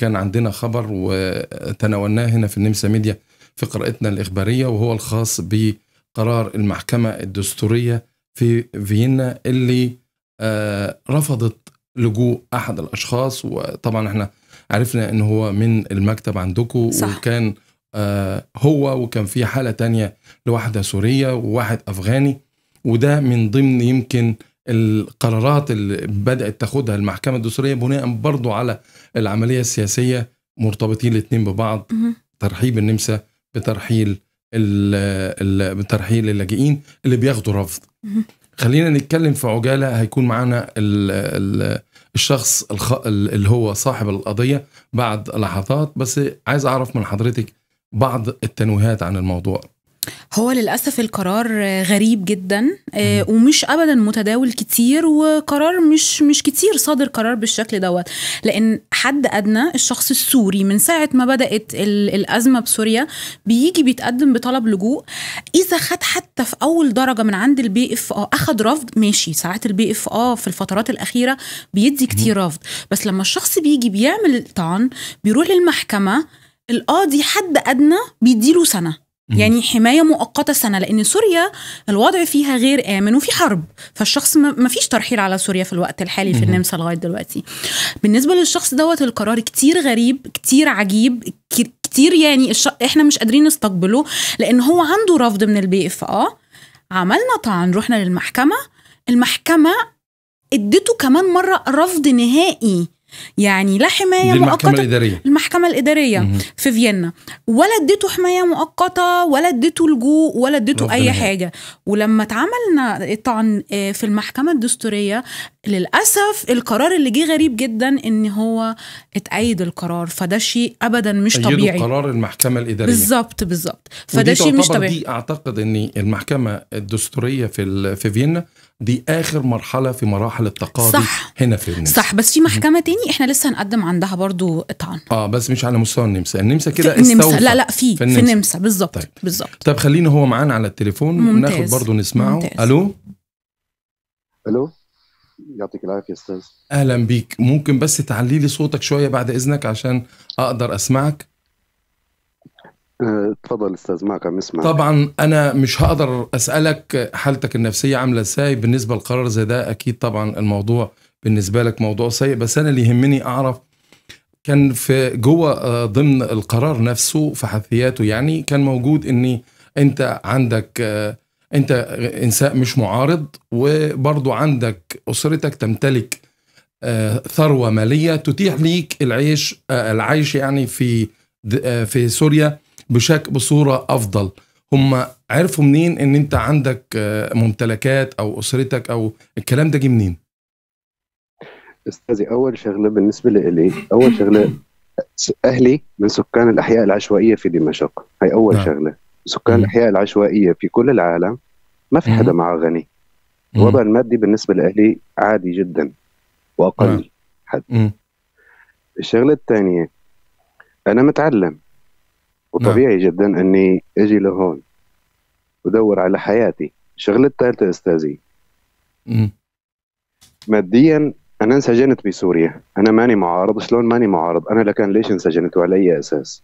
كان عندنا خبر وتناولناه هنا في النمسا ميديا في قراءتنا الإخبارية وهو الخاص بقرار المحكمة الدستورية في فيينا اللي آه، رفضت لجوء أحد الأشخاص وطبعا احنا عرفنا ان هو من المكتب عندكم وكان آه، هو وكان في حالة تانية لواحدة سورية وواحد أفغاني وده من ضمن يمكن القرارات اللي بدات تاخدها المحكمه الدستوريه بناء برضو على العمليه السياسيه مرتبطين الاثنين ببعض ترحيب النمسا بترحيل بترحيل اللاجئين اللي بياخدوا رفض خلينا نتكلم في عجاله هيكون معانا الشخص اللي هو صاحب القضيه بعد لحظات بس عايز اعرف من حضرتك بعض التنويهات عن الموضوع هو للأسف القرار غريب جدا آه، ومش أبدا متداول كتير وقرار مش مش كتير صادر قرار بالشكل دوت لأن حد أدنى الشخص السوري من ساعة ما بدأت الأزمة بسوريا بيجي بيتقدم بطلب لجوء إذا خد حتى في أول درجة من عند البي اف اه أخد رفض ماشي ساعات البي اف اه في الفترات الأخيرة بيدي كتير رفض بس لما الشخص بيجي بيعمل طعن بيروح للمحكمة القاضي حد أدنى بيديله سنة يعني حماية مؤقتة سنة لأن سوريا الوضع فيها غير آمن وفي حرب فالشخص ما فيش ترحيل على سوريا في الوقت الحالي في النمسا لغاية دلوقتي بالنسبة للشخص دوت القرار كتير غريب كتير عجيب كتير يعني الش... احنا مش قادرين نستقبله لأن هو عنده رفض من البي اف اه عملنا طعن رحنا للمحكمة المحكمة اديته كمان مرة رفض نهائي يعني لا حمايه مؤقته المحكمه الاداريه المحكمه الاداريه مم. في فيينا ولا اديته حمايه مؤقته ولا اديته لجوء ولا اديته اي حاجه ولما اتعملنا طعن آه، في المحكمه الدستوريه للاسف القرار اللي جه غريب جدا ان هو اتأيد القرار فده شيء ابدا مش طبيعي قرار المحكمه الاداريه بالظبط بالظبط فده شيء مش طبيعي دي اعتقد ان المحكمه الدستوريه في في فيينا دي اخر مرحله في مراحل التقاضي صح. هنا في النمسا صح بس في محكمه تاني احنا لسه هنقدم عندها برضو طعن اه بس مش على مستوى النمسا النمسا كده استوفى لا لا في في النمسا بالظبط طيب. بالظبط طب خلينا هو معانا على التليفون وناخد ناخد برضو نسمعه ممتاز. الو الو يعطيك العافيه استاذ اهلا بيك ممكن بس تعلي لي صوتك شويه بعد اذنك عشان اقدر اسمعك آه، تفضل استاذ عم اسمع طبعا انا مش هقدر اسالك حالتك النفسيه عامله ازاي بالنسبه لقرار زي ده اكيد طبعا الموضوع بالنسبه لك موضوع سيء بس انا اللي يهمني اعرف كان في جوه آه، ضمن القرار نفسه في حثياته يعني كان موجود اني انت عندك آه، انت انسان مش معارض وبرضو عندك اسرتك تمتلك ثروه ماليه تتيح ليك العيش العيش يعني في في سوريا بشكل بصوره افضل هم عرفوا منين ان انت عندك آه، ممتلكات او اسرتك او الكلام ده جه منين استاذي اول شغله بالنسبه لي اول شغله اهلي من سكان الاحياء العشوائيه في دمشق هي اول نعم. شغله سكان الاحياء العشوائيه في كل العالم ما في حدا معه غني الوضع المادي بالنسبه لاهلي عادي جدا واقل نعم. حد الشغله الثانيه انا متعلم وطبيعي نعم. جدا اني اجي لهون ودور على حياتي شغلة الثالثة استاذي ماديا انا انسجنت بسوريا انا ماني معارض شلون ماني معارض انا لكان ليش انسجنت وعلى اي اساس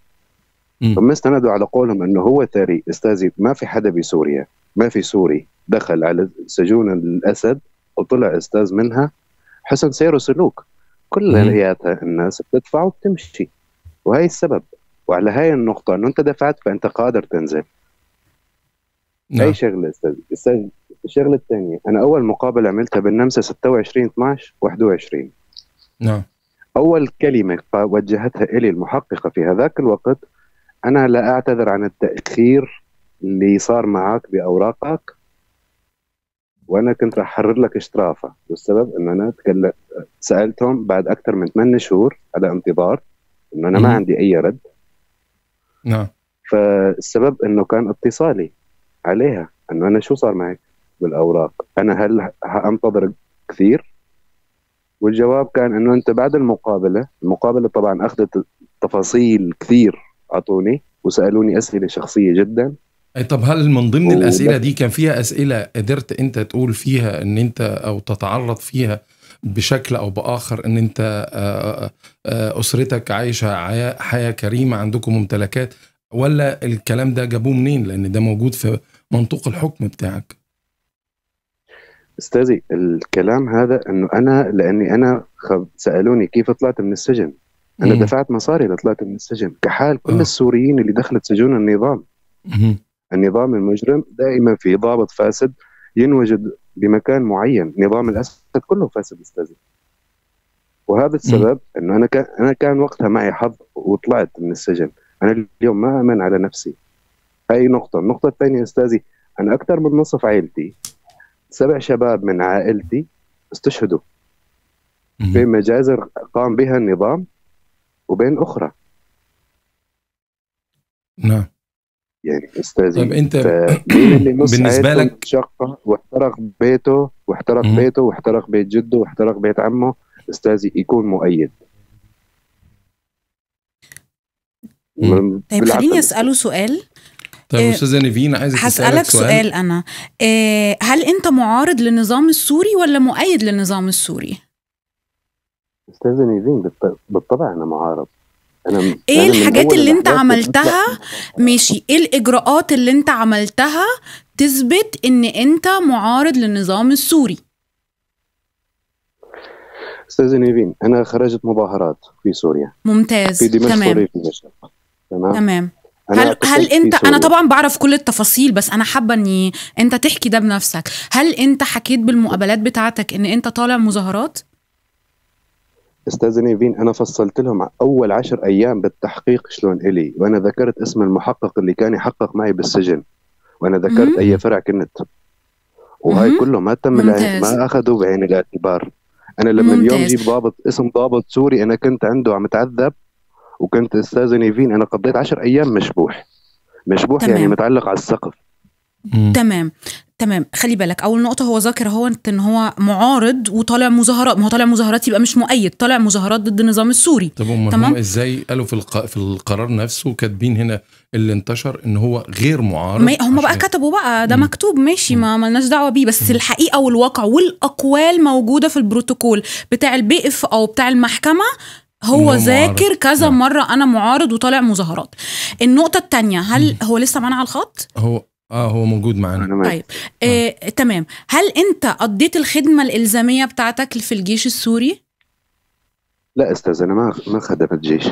فما استندوا على قولهم انه هو ثري استاذي ما في حدا بسوريا ما في سوري دخل على سجون الاسد وطلع استاذ منها حسن سير وسلوك كلياتها الناس بتدفع وبتمشي وهي السبب وعلى هاي النقطه انه انت دفعت فانت قادر تنزل نعم. اي شغله استاذ استاذ الشغله الثانيه انا اول مقابله عملتها بالنمسا 26 12 21 نعم اول كلمه وجهتها الي المحققه في هذاك الوقت انا لا اعتذر عن التاخير اللي صار معك باوراقك وانا كنت رح احرر لك اشترافه والسبب انه انا تكلم سالتهم بعد اكثر من 8 شهور على انتظار انه انا ما عندي اي رد نعم فالسبب انه كان اتصالي عليها انه انا شو صار معك بالاوراق انا هل حانتظر كثير والجواب كان انه انت بعد المقابله المقابله طبعا اخذت تفاصيل كثير اعطوني وسالوني اسئله شخصيه جدا أي طب هل من ضمن الاسئله دي كان فيها اسئله قدرت انت تقول فيها ان انت او تتعرض فيها بشكل او باخر ان انت آه، آه، آه، اسرتك عايشه حياه كريمه عندكم ممتلكات ولا الكلام ده جابوه منين لان ده موجود في منطوق الحكم بتاعك استاذي الكلام هذا انه انا لاني انا خب سالوني كيف طلعت من السجن انا مم. دفعت مصاري لطلعت من السجن كحال كل أوه. السوريين اللي دخلت سجون النظام مم. النظام المجرم دائما في ضابط فاسد ينوجد بمكان معين نظام الاسد كله فاسد استاذي وهذا السبب انه انا كان انا كان وقتها معي حظ وطلعت من السجن انا اليوم ما امن على نفسي هاي نقطة النقطة الثانية استاذي انا اكثر من نصف عائلتي سبع شباب من عائلتي استشهدوا بين مجازر قام بها النظام وبين اخرى نعم يعني استاذي طيب انت بالنسبه لك شقه واحترق بيته واحترق م- بيته واحترق بيت جده واحترق بيت عمه استاذي يكون مؤيد طيب خليني اساله سؤال طيب آه، استاذه نيفين عايز هسألك سؤال. سؤال انا إيه هل انت معارض للنظام السوري ولا مؤيد للنظام السوري؟ استاذه نيفين بالطبع انا معارض انا ايه الحاجات اللي انت عملتها ماشي ايه الاجراءات اللي انت عملتها تثبت ان انت معارض للنظام السوري استاذه نيفين انا خرجت مظاهرات في سوريا ممتاز في دمشق تمام في دمشق تمام تمام هل هل انت انا طبعا بعرف كل التفاصيل بس انا حابه اني انت تحكي ده بنفسك هل انت حكيت بالمقابلات بتاعتك ان انت طالع مظاهرات استاذ نيفين انا فصلت لهم اول عشر ايام بالتحقيق شلون الي وانا ذكرت اسم المحقق اللي كان يحقق معي بالسجن وانا ذكرت اي فرع كنت وهاي كله ما تم ما اخذوا بعين الاعتبار انا لما ممتاز. اليوم جيب ضابط اسم ضابط سوري انا كنت عنده عم تعذب وكنت استاذ نيفين انا قضيت عشر ايام مشبوح مشبوح يعني تمام. يعني متعلق على السقف مم. تمام تمام خلي بالك اول نقطه هو ذاكر هو ان هو معارض وطالع مظاهرات ما هو طالع مظاهرات يبقى مش مؤيد طالع مظاهرات ضد النظام السوري طب هم تمام هم ازاي قالوا في الق... في القرار نفسه كاتبين هنا اللي انتشر ان هو غير معارض ما هم بقى كتبوا بقى ده مم. مكتوب ماشي ما ملناش دعوه بيه بس مم. الحقيقه والواقع والاقوال موجوده في البروتوكول بتاع البي اف او بتاع المحكمه هو ذاكر كذا نعم. مره انا معارض وطالع مظاهرات النقطه الثانيه هل مم. هو لسه معانا على الخط هو اه هو موجود معانا طيب آه. آه. تمام هل انت قضيت الخدمه الالزاميه بتاعتك في الجيش السوري لا استاذ انا ما ما خدمت جيش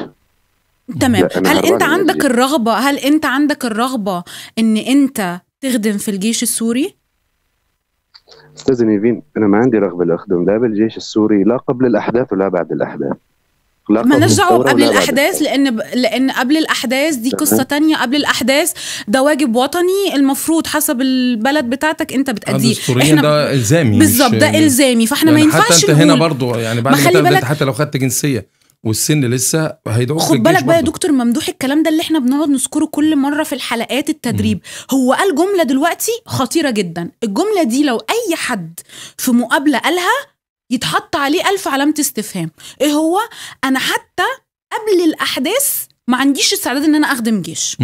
تمام هل انت عندك الجيش. الرغبه هل انت عندك الرغبه ان انت تخدم في الجيش السوري استاذ نيفين انا ما عندي رغبه لاخدم لا بالجيش السوري لا قبل الاحداث ولا بعد الاحداث ما نرجعوا قبل الاحداث لان لان قبل الاحداث دي قصه تانية قبل الاحداث ده واجب وطني المفروض حسب البلد بتاعتك انت بتأديه احنا ده الزامي بالظبط ده يعني الزامي فاحنا يعني ما ينفعش حتى انت هنا برضه يعني بعد ما بالك... حتى لو خدت جنسيه والسن لسه هيدعوك خد بالك بقى يا دكتور ممدوح الكلام ده اللي احنا بنقعد نذكره كل مره في الحلقات التدريب م. هو قال جمله دلوقتي خطيره جدا الجمله دي لو اي حد في مقابله قالها يتحط عليه ألف علامة استفهام إيه هو أنا حتى قبل الأحداث ما عنديش استعداد إن أنا أخدم جيش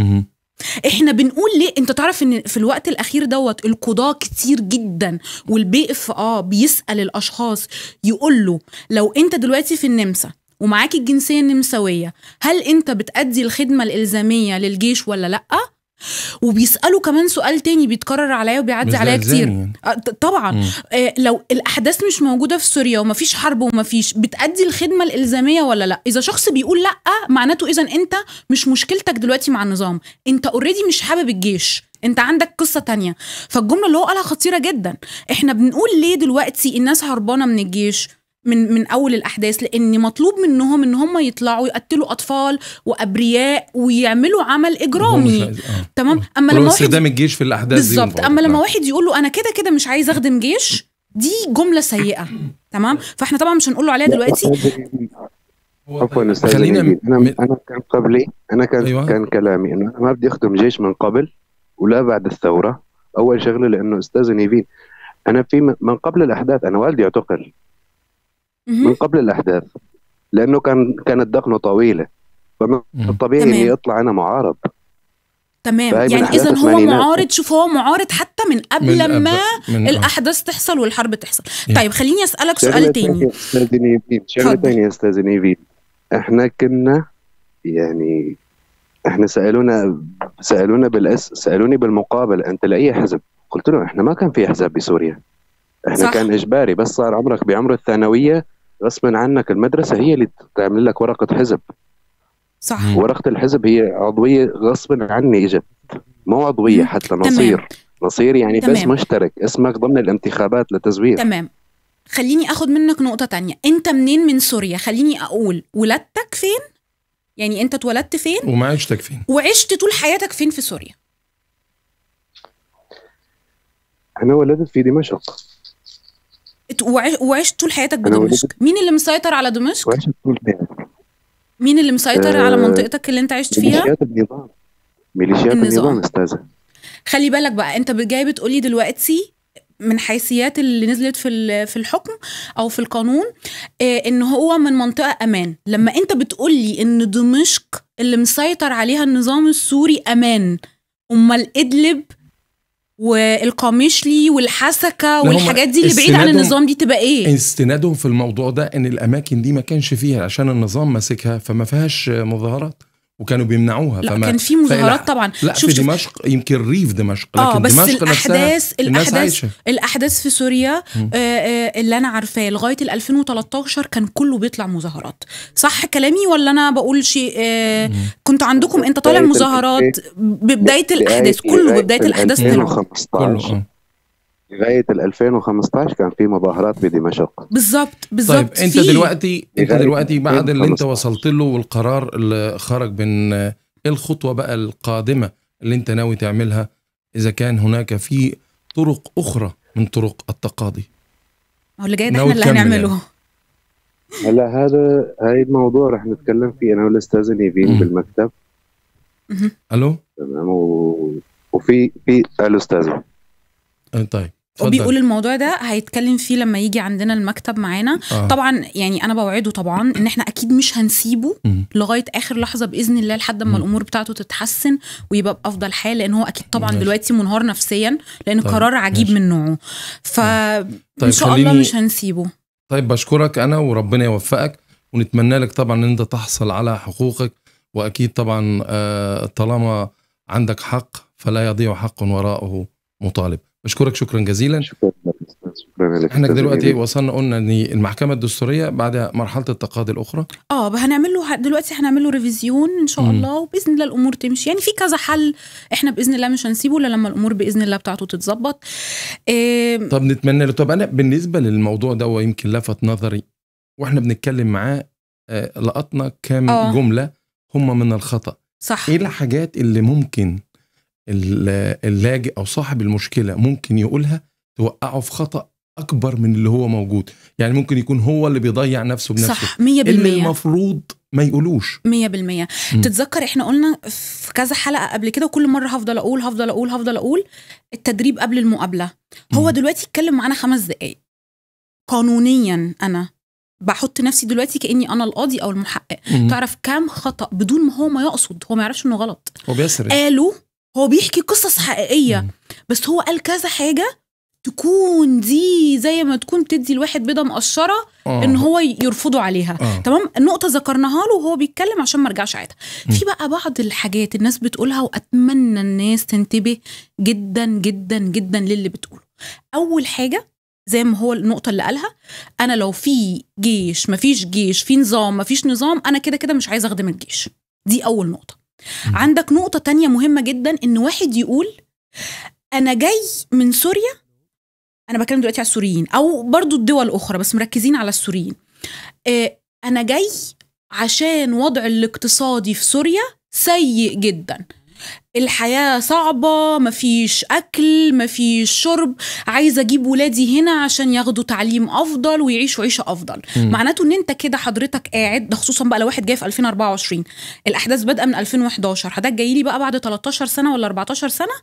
احنا بنقول ليه انت تعرف ان في الوقت الاخير دوت القضاة كتير جدا والبي اف اه بيسال الاشخاص يقول له لو انت دلوقتي في النمسا ومعاك الجنسيه النمساويه هل انت بتأدي الخدمه الالزاميه للجيش ولا لا وبيسالوا كمان سؤال تاني بيتكرر عليا وبيعدي عليا كتير آه، طبعا مم. آه، لو الاحداث مش موجوده في سوريا ومفيش حرب ومفيش بتادي الخدمه الالزاميه ولا لا اذا شخص بيقول لا معناته اذا انت مش مشكلتك دلوقتي مع النظام انت اوريدي مش حابب الجيش انت عندك قصه تانية فالجمله اللي هو قالها خطيره جدا احنا بنقول ليه دلوقتي الناس هربانه من الجيش من من اول الاحداث لان مطلوب منهم ان هم يطلعوا يقتلوا اطفال وابرياء ويعملوا عمل اجرامي آه. تمام آه. اما لما واحد استخدام الجيش في الاحداث بالظبط اما لما آه. واحد يقول له انا كده كده مش عايز اخدم جيش دي جمله سيئه تمام فاحنا طبعا مش هنقول له عليها دلوقتي عفوا استاذ خلينا انا م... انا كان قبلي انا كان أيوة. كان كلامي انه انا ما بدي اخدم جيش من قبل ولا بعد الثوره اول شغله لانه استاذ نيفين انا في من قبل الاحداث انا والدي اعتقل من قبل الاحداث لانه كان كانت دقنه طويله فمن الطبيعي انه يطلع انا معارض تمام يعني اذا هو معارض شوف هو معارض حتى من قبل من لما من الاحداث تحصل والحرب تحصل يعني. طيب خليني اسالك سؤال تاني شغله تانية استاذ نيفين احنا كنا يعني احنا سالونا سالونا بالاس سالوني بالمقابل انت لاي حزب قلت له احنا ما كان في احزاب بسوريا احنا صح. كان اجباري بس صار عمرك بعمر الثانويه غصبا عنك المدرسه هي اللي تعمل لك ورقه حزب صح ورقه الحزب هي عضويه غصبا عني اجت مو عضويه حتى نصير مصير نصير يعني تمام. بس مشترك اسمك ضمن الانتخابات لتزوير تمام خليني اخد منك نقطه تانية انت منين من سوريا خليني اقول ولادتك فين يعني انت اتولدت فين ومعيشتك فين وعشت طول حياتك فين في سوريا انا ولدت في دمشق وعشت طول حياتك بدمشق مين اللي مسيطر على دمشق؟ وعشت طول حياتي مين اللي مسيطر آه على منطقتك اللي انت عشت فيها؟ ميليشيات النظام ميليشيات النظام استاذه خلي بالك بقى انت جاي بتقولي دلوقتي من حيثيات اللي نزلت في في الحكم او في القانون آه، ان هو من منطقه امان لما انت بتقولي ان دمشق اللي مسيطر عليها النظام السوري امان امال ادلب ليه والحسكه والحاجات دي اللي بعيد عن النظام دي تبقى ايه؟ استنادهم في الموضوع ده ان الاماكن دي ما كانش فيها عشان النظام ماسكها فما فيهاش مظاهرات وكانوا بيمنعوها لا فما كان في مظاهرات طبعا لا شوف في دمشق شوف يمكن ريف دمشق آه، لكن بس دمشق الاحداث الاحداث عايشة. الاحداث في سوريا آه، آه، اللي انا عارفاه لغايه 2013 كان كله بيطلع مظاهرات صح كلامي ولا انا بقول شيء كنت عندكم انت طالع مظاهرات ببدايه الاحداث كله ببدايه الاحداث 2015 لغايه 2015 كان في مظاهرات طيب، في دمشق بالظبط بالظبط طيب انت فيه. دلوقتي انت دلوقتي بعد اللي انت وصلت له والقرار اللي خرج من ايه الخطوه بقى القادمه اللي انت ناوي تعملها اذا كان هناك في طرق اخرى من طرق التقاضي هو اللي جاي ده احنا اللي هنعمله يعني. هلا هذا هاي الموضوع رح نتكلم فيه انا والاستاذ نيفين بالمكتب الو تمام وفي في الو استاذ آه، طيب وبيقول الموضوع ده هيتكلم فيه لما يجي عندنا المكتب معانا آه. طبعا يعني انا بوعده طبعا ان احنا اكيد مش هنسيبه م. لغايه اخر لحظه باذن الله لحد ما الامور بتاعته تتحسن ويبقى بافضل حال لان هو اكيد طبعا دلوقتي منهار نفسيا لان طيب. قرار عجيب ماشي. من نوعه ف طيب. ان شاء الله مش هنسيبه طيب بشكرك انا وربنا يوفقك ونتمنى لك طبعا ان انت تحصل على حقوقك واكيد طبعا آه، طالما عندك حق فلا يضيع حق وراءه مطالب بشكرك شكرا جزيلا شكرا شكرا احنا دلوقتي وصلنا قلنا ان المحكمه الدستوريه بعد مرحله التقاضي الاخرى اه هنعمل له دلوقتي هنعمل له ريفيزيون ان شاء الله وباذن الله الامور تمشي يعني في كذا حل احنا باذن الله مش هنسيبه الا لما الامور باذن الله بتاعته تتظبط إيه طب نتمنى له طب انا بالنسبه للموضوع ده يمكن لفت نظري واحنا بنتكلم معاه آه، لقطنا كام آه. جمله هم من الخطا صح ايه الحاجات اللي ممكن اللاجئ او صاحب المشكله ممكن يقولها توقعه في خطا اكبر من اللي هو موجود يعني ممكن يكون هو اللي بيضيع نفسه بنفسه صح 100% اللي المفروض ما يقولوش 100% تتذكر احنا قلنا في كذا حلقه قبل كده وكل مره هفضل اقول هفضل اقول هفضل اقول التدريب قبل المقابله هو مم. دلوقتي اتكلم معانا خمس دقائق قانونيا انا بحط نفسي دلوقتي كاني انا القاضي او المحقق تعرف كام خطا بدون ما هو ما يقصد هو ما يعرفش انه غلط هو بيسرق قالوا هو بيحكي قصص حقيقيه بس هو قال كذا حاجه تكون دي زي ما تكون بتدي الواحد بيضه مقشره آه. ان هو يرفضه عليها آه. تمام النقطه ذكرناها له وهو بيتكلم عشان ما ارجعش عادها في بقى بعض الحاجات الناس بتقولها واتمنى الناس تنتبه جدا جدا جدا للي بتقوله اول حاجه زي ما هو النقطه اللي قالها انا لو في جيش مفيش جيش في نظام مفيش نظام انا كده كده مش عايزه اخدم الجيش دي اول نقطه م. عندك نقطه تانية مهمه جدا ان واحد يقول انا جاي من سوريا انا بتكلم دلوقتي على السوريين او برضو الدول الاخرى بس مركزين على السوريين آه، انا جاي عشان وضع الاقتصادي في سوريا سيء جدا الحياة صعبة مفيش أكل مفيش شرب عايزة أجيب ولادي هنا عشان ياخدوا تعليم أفضل ويعيشوا عيشة أفضل م. معناته إن أنت كده حضرتك قاعد ده خصوصا بقى لو واحد جاي في 2024 الأحداث بادئة من 2011 حضرتك جاي لي بقى بعد 13 سنة ولا 14 سنة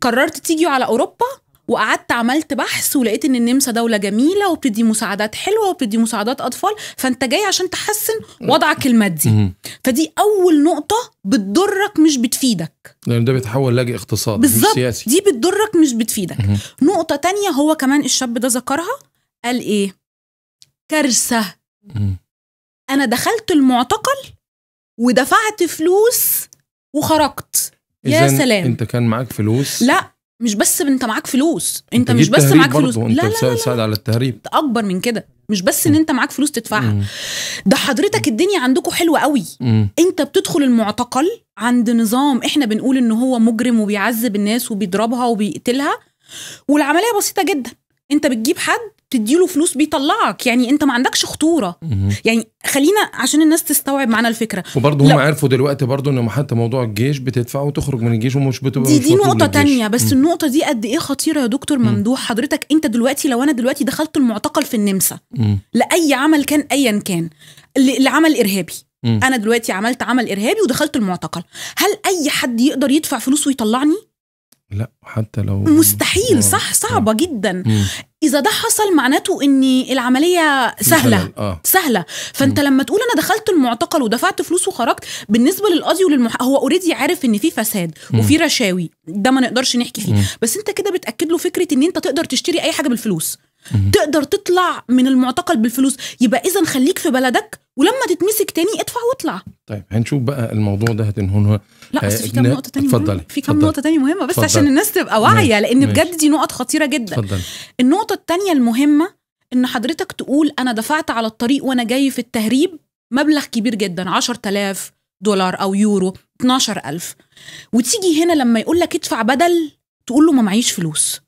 قررت تيجي على أوروبا وقعدت عملت بحث ولقيت ان النمسا دوله جميله وبتدي مساعدات حلوه وبتدي مساعدات اطفال فانت جاي عشان تحسن وضعك المادي فدي اول نقطه بتضرك مش بتفيدك لان ده بيتحول لاجئ اقتصادي بالظبط دي بتضرك مش بتفيدك نقطه تانية هو كمان الشاب ده ذكرها قال ايه كارثه انا دخلت المعتقل ودفعت فلوس وخرجت يا سلام انت كان معاك فلوس لا مش بس انت معاك فلوس انت, انت مش بس معاك فلوس لا لا لا ساعد على التهريب اكبر من كده مش بس ان انت معاك فلوس تدفعها ده حضرتك الدنيا عندكم حلوه قوي انت بتدخل المعتقل عند نظام احنا بنقول ان هو مجرم وبيعذب الناس وبيضربها وبيقتلها والعمليه بسيطه جدا انت بتجيب حد تديله فلوس بيطلعك يعني انت ما عندكش خطوره يعني خلينا عشان الناس تستوعب معانا الفكره وبرضه هم عرفوا دلوقتي برضه ان حتى موضوع الجيش بتدفع وتخرج من الجيش ومش بتبقى دي دي نقطه تانية بس مم. النقطه دي قد ايه خطيره يا دكتور ممدوح حضرتك انت دلوقتي لو انا دلوقتي دخلت المعتقل في النمسا مم. لاي عمل كان ايا كان لعمل ارهابي مم. انا دلوقتي عملت عمل ارهابي ودخلت المعتقل هل اي حد يقدر يدفع فلوس ويطلعني لا حتى لو مستحيل آه. صح صعبة آه. جدا مم. إذا ده حصل معناته إن العملية سهلة آه. سهلة فأنت مم. لما تقول أنا دخلت المعتقل ودفعت فلوس وخرجت بالنسبة للقاضي وللمح هو أوريدي عارف إن في فساد مم. وفي رشاوي ده ما نقدرش نحكي فيه مم. بس أنت كده بتأكد له فكرة إن أنت تقدر تشتري أي حاجة بالفلوس مم. تقدر تطلع من المعتقل بالفلوس يبقى إذا خليك في بلدك ولما تتمسك تاني ادفع واطلع طيب هنشوف بقى الموضوع ده هو لا بس آه، في كام نقطه تانية اتفضلي في كام نقطه تانية مهمه بس فضل. عشان الناس تبقى واعيه لان ماشي. بجد دي نقط خطيره جدا فضل. النقطه التانية المهمه ان حضرتك تقول انا دفعت على الطريق وانا جاي في التهريب مبلغ كبير جدا 10000 دولار او يورو 12000 وتيجي هنا لما يقول لك ادفع بدل تقول له ما معيش فلوس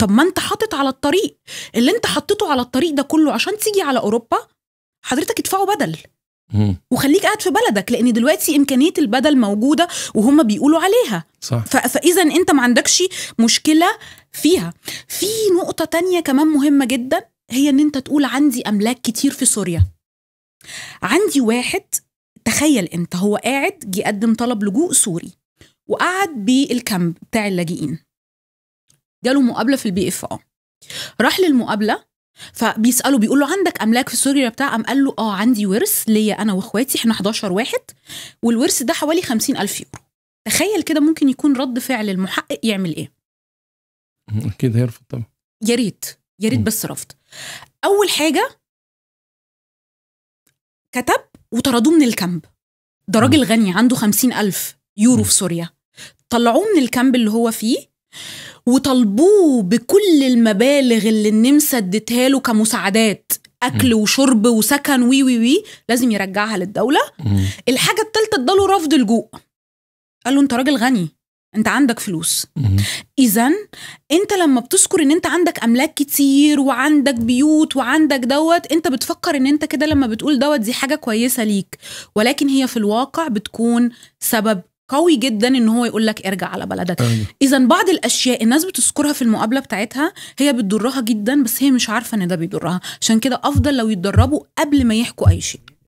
طب ما انت حاطط على الطريق اللي انت حطيته على الطريق ده كله عشان تيجي على اوروبا حضرتك ادفعوا بدل وخليك قاعد في بلدك لان دلوقتي امكانيه البدل موجوده وهم بيقولوا عليها صح. فاذا انت ما عندكش مشكله فيها في نقطه تانية كمان مهمه جدا هي ان انت تقول عندي املاك كتير في سوريا عندي واحد تخيل انت هو قاعد جه طلب لجوء سوري وقعد بالكامب بتاع اللاجئين جاله مقابله في البي اف اه راح للمقابله فبيساله بيقول له عندك املاك في سوريا بتاع قام قال له اه عندي ورث ليا انا واخواتي احنا 11 واحد والورث ده حوالي 50000 يورو تخيل كده ممكن يكون رد فعل المحقق يعمل ايه اكيد هيرفض طبعا يا ريت يا ريت بس رفض اول حاجه كتب وطردوه من الكامب ده راجل غني عنده 50 ألف يورو في سوريا طلعوه من الكامب اللي هو فيه وطالبوه بكل المبالغ اللي النمسا اديتها له كمساعدات اكل وشرب وسكن وي وي وي لازم يرجعها للدوله الحاجه الثالثه اداله رفض لجوء قال له انت راجل غني انت عندك فلوس اذا انت لما بتذكر ان انت عندك املاك كتير وعندك بيوت وعندك دوت انت بتفكر ان انت كده لما بتقول دوت دي حاجه كويسه ليك ولكن هي في الواقع بتكون سبب قوي جدا ان هو يقول لك ارجع على بلدك أيوه. اذا بعض الاشياء الناس بتذكرها في المقابله بتاعتها هي بتضرها جدا بس هي مش عارفه ان ده بيضرها عشان كده افضل لو يتدربوا قبل ما يحكوا اي شيء